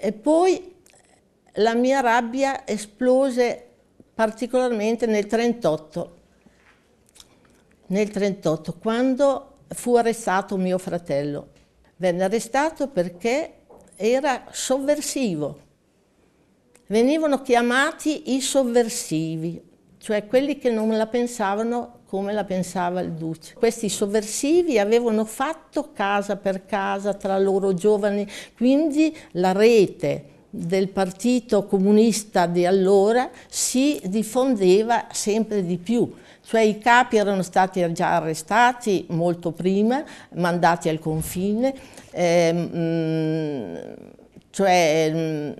E poi la mia rabbia esplose particolarmente nel 1938, nel 38, quando fu arrestato mio fratello. Venne arrestato perché era sovversivo. Venivano chiamati i sovversivi, cioè quelli che non la pensavano come la pensava il Duce. Questi sovversivi avevano fatto casa per casa tra loro giovani, quindi la rete del partito comunista di allora si diffondeva sempre di più, cioè i capi erano stati già arrestati molto prima, mandati al confine, ehm, cioè, mm,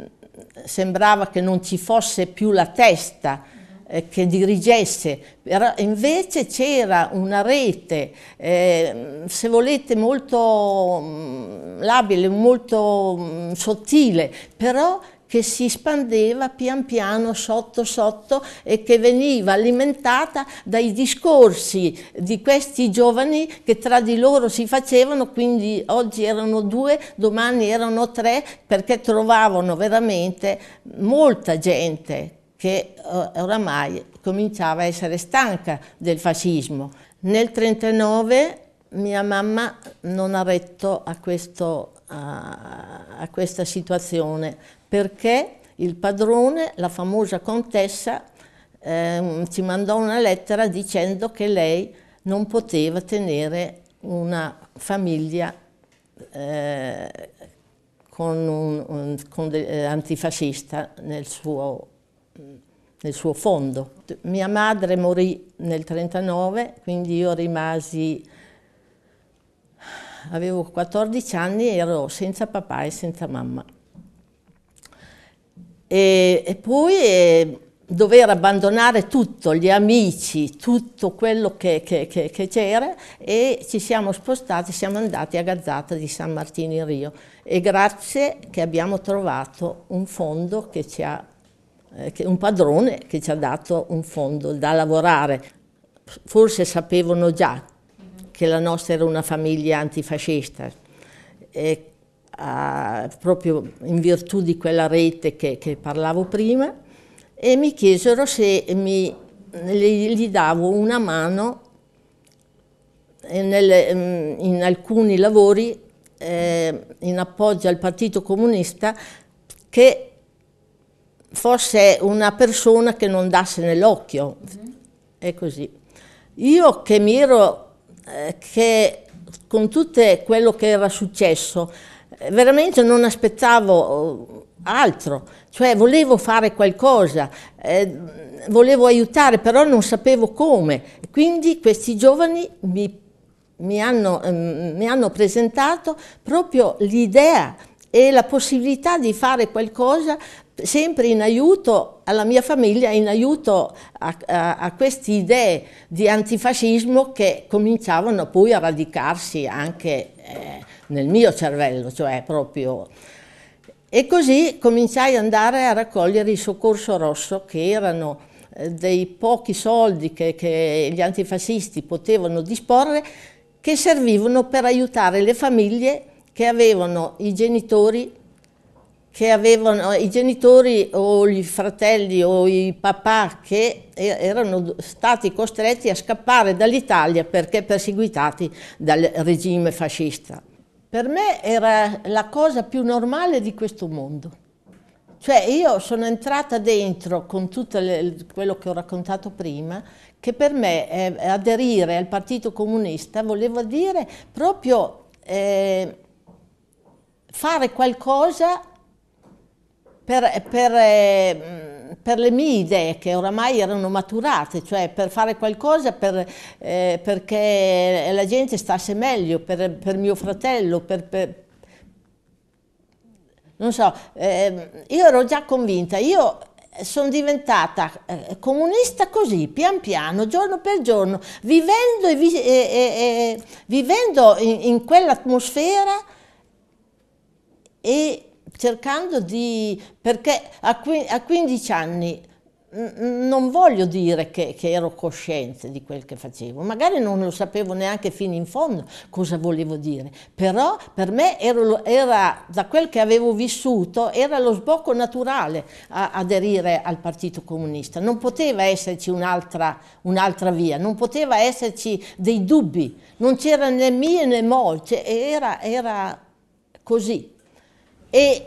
sembrava che non ci fosse più la testa eh, che dirigesse, Era, invece c'era una rete, eh, se volete, molto mm, labile, molto mm, sottile, però che si espandeva pian piano sotto sotto e che veniva alimentata dai discorsi di questi giovani che tra di loro si facevano, quindi oggi erano due, domani erano tre, perché trovavano veramente molta gente che eh, oramai cominciava a essere stanca del fascismo. Nel 1939 mia mamma non ha retto a, questo, a, a questa situazione perché il padrone, la famosa contessa, eh, ci mandò una lettera dicendo che lei non poteva tenere una famiglia eh, con un, un con eh, antifascista nel suo nel suo fondo. Mia madre morì nel 39, quindi io rimasi, avevo 14 anni e ero senza papà e senza mamma. E, e poi eh, dover abbandonare tutto, gli amici, tutto quello che, c'era e ci siamo spostati, siamo andati a Gazzata di San Martino in Rio e grazie che abbiamo trovato un fondo che ci ha eh, un padrone che ci ha dato un fondo da lavorare. Forse sapevano già che la nostra era una famiglia antifascista, e, a, eh, proprio in virtù di quella rete che, che parlavo prima, e mi chiesero se mi, gli, gli davo una mano eh, nel, mm, in alcuni lavori eh, in appoggio al Partito Comunista che fosse una persona che non dasse nell'occhio. Mm. È così. Io che miro eh, che con tutto quello che era successo, eh, veramente non aspettavo eh, altro, cioè volevo fare qualcosa, eh, volevo aiutare, però non sapevo come. Quindi questi giovani mi, mi, hanno, eh, mi hanno presentato proprio l'idea e la possibilità di fare qualcosa sempre in aiuto alla mia famiglia, in aiuto a, a, a queste idee di antifascismo che cominciavano poi a radicarsi anche eh, nel mio cervello, cioè proprio... E così cominciai ad andare a raccogliere il soccorso rosso, che erano eh, dei pochi soldi che, che gli antifascisti potevano disporre, che servivano per aiutare le famiglie che avevano i genitori che avevano i genitori o i fratelli o i papà che eh, erano stati costretti a scappare dall'Italia perché perseguitati dal regime fascista. Per me era la cosa più normale di questo mondo. Cioè io sono entrata dentro con tutto le, quello che ho raccontato prima, che per me eh, aderire al Partito Comunista voleva dire proprio eh, fare qualcosa per, per, eh, per, le mie idee che oramai erano maturate, cioè per fare qualcosa per, eh, perché la gente stasse meglio, per, mio fratello, per... non so, eh, io ero già convinta, io sono diventata eh, comunista così, pian piano, giorno per giorno, vivendo, e vi, e, e, vivendo in, in quell'atmosfera e cercando di... perché a, a 15 anni non voglio dire che, che, ero cosciente di quel che facevo, magari non lo sapevo neanche fino in fondo cosa volevo dire, però per me ero, era, da quel che avevo vissuto, era lo sbocco naturale a, aderire al Partito Comunista, non poteva esserci un'altra, un'altra via, non poteva esserci dei dubbi, non c'era né mie né molce, cioè era, era così. Et